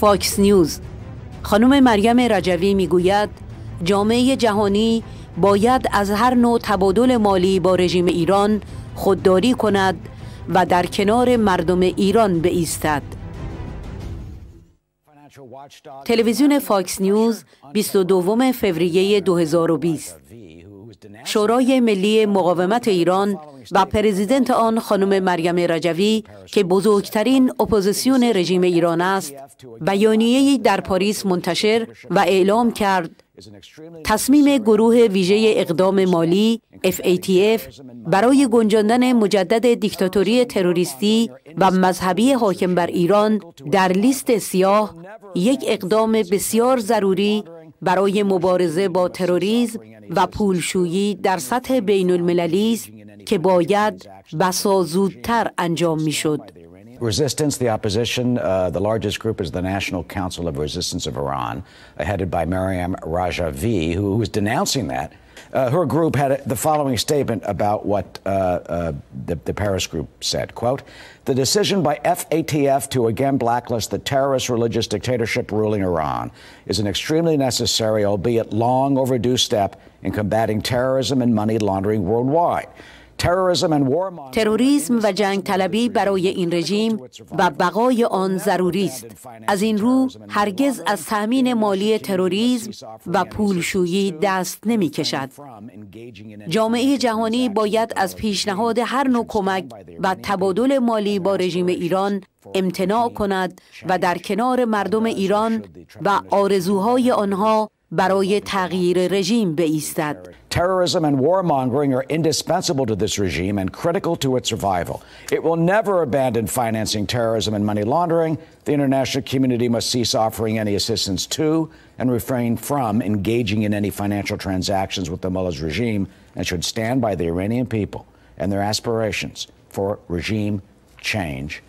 فاکس نیوز خانم مریم رجوی میگوید جامعه جهانی باید از هر نوع تبادل مالی با رژیم ایران خودداری کند و در کنار مردم ایران بایستد تلویزیون فاکس نیوز 22 فوریه 2020 شورای ملی مقاومت ایران و پرزیدنت آن خانم مریم رجوی که بزرگترین اپوزیسیون رژیم ایران است بیانیه‌ای در پاریس منتشر و اعلام کرد تصمیم گروه ویژه اقدام مالی FATF برای گنجاندن مجدد دیکتاتوری تروریستی و مذهبی حاکم بر ایران در لیست سیاه یک اقدام بسیار ضروری برای مبارزه با تروریسم و پولشویی در سطح بین المللی است که باید بسا زودتر انجام می شد. resistance, the opposition, uh, the largest group is the National Council of Resistance of Iran, uh, headed by Mariam Rajavi, who, who is denouncing that. Uh, her group had the following statement about what uh, uh, the, the, Paris group said. Quote, the decision by FATF to again blacklist the terrorist religious dictatorship ruling Iran is an extremely necessary, albeit long overdue step in combating terrorism and money laundering worldwide. تروریسم و جنگ طلبی برای این رژیم و بقای آن ضروری است از این رو هرگز از تأمین مالی تروریسم و پولشویی دست نمی کشد جامعه جهانی باید از پیشنهاد هر نوع کمک و تبادل مالی با رژیم ایران امتناع کند و در کنار مردم ایران و آرزوهای آنها برای تغییر رژیم بایستد. Terrorism and warmongering are indispensable to this regime and critical to its survival. It will never abandon financing terrorism and money laundering. The international community must cease offering any assistance to and refrain from engaging in any financial transactions with the mullah's regime and should stand by the Iranian people and their aspirations for regime change